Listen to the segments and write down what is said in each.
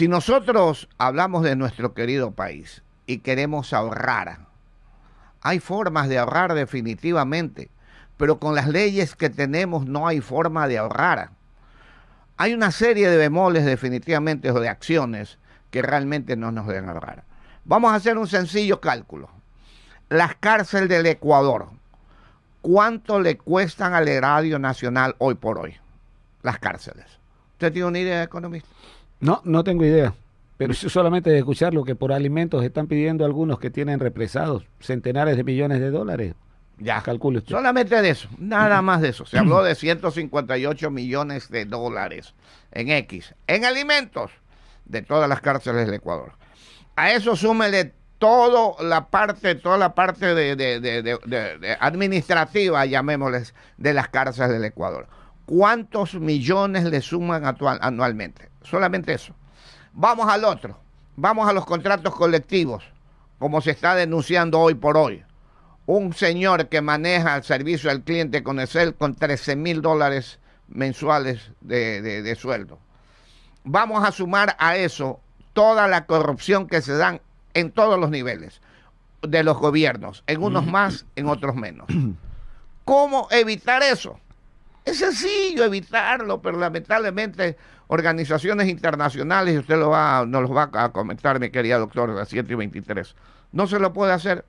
Si nosotros hablamos de nuestro querido país y queremos ahorrar, hay formas de ahorrar definitivamente, pero con las leyes que tenemos no hay forma de ahorrar. Hay una serie de bemoles definitivamente o de acciones que realmente no nos deben ahorrar. Vamos a hacer un sencillo cálculo. Las cárceles del Ecuador, ¿cuánto le cuestan al Radio nacional hoy por hoy? Las cárceles. ¿Usted tiene una idea, economista? No, no tengo idea. Pero solamente de escuchar lo que por alimentos están pidiendo algunos que tienen represados centenares de millones de dólares. Ya, calculo esto. Solamente de eso, nada más de eso. Se habló de 158 millones de dólares en X, en alimentos de todas las cárceles del Ecuador. A eso súmele toda la parte, toda la parte de, administrativa, llamémosles, de las cárceles del Ecuador. ¿Cuántos millones le suman anualmente? Solamente eso. Vamos al otro. Vamos a los contratos colectivos, como se está denunciando hoy por hoy. Un señor que maneja el servicio al cliente con Excel con 13 mil dólares mensuales de, de sueldo. Vamos a sumar a eso toda la corrupción que se dan en todos los niveles de los gobiernos, en unos más, en otros menos. ¿Cómo evitar eso? Es sencillo evitarlo, pero lamentablemente organizaciones internacionales, y usted lo va, nos lo va a comentar, mi querida doctor las 7 y 23, no se lo puede hacer.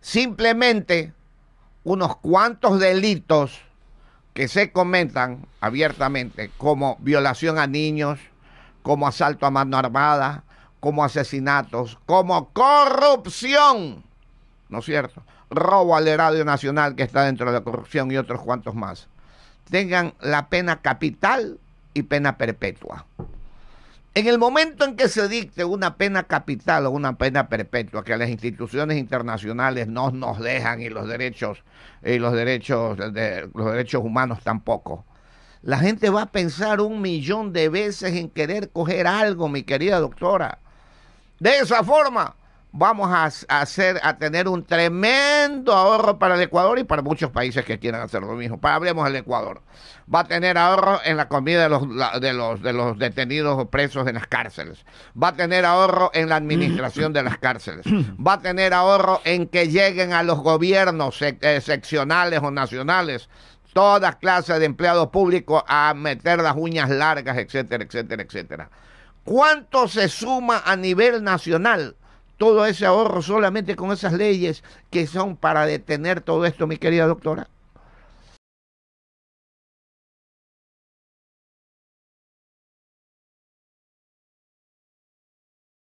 Simplemente unos cuantos delitos que se comentan abiertamente, como violación a niños, como asalto a mano armada, como asesinatos, como corrupción, ¿no es cierto? robo al radio nacional que está dentro de la corrupción y otros cuantos más, tengan la pena capital y pena perpetua. En el momento en que se dicte una pena capital o una pena perpetua que las instituciones internacionales no nos dejan y los derechos y los derechos de, los derechos humanos tampoco, la gente va a pensar un millón de veces en querer coger algo, mi querida doctora. De esa forma, vamos a, hacer, a tener un tremendo ahorro para el Ecuador y para muchos países que quieran hacer lo mismo. Para hablemos del Ecuador. Va a tener ahorro en la comida de los, de los, de los detenidos o presos en las cárceles. Va a tener ahorro en la administración de las cárceles. Va a tener ahorro en que lleguen a los gobiernos eh, seccionales o nacionales todas clases de empleados públicos a meter las uñas largas, etcétera, etcétera, etcétera. ¿Cuánto se suma a nivel nacional todo ese ahorro solamente con esas leyes que son para detener todo esto, mi querida doctora?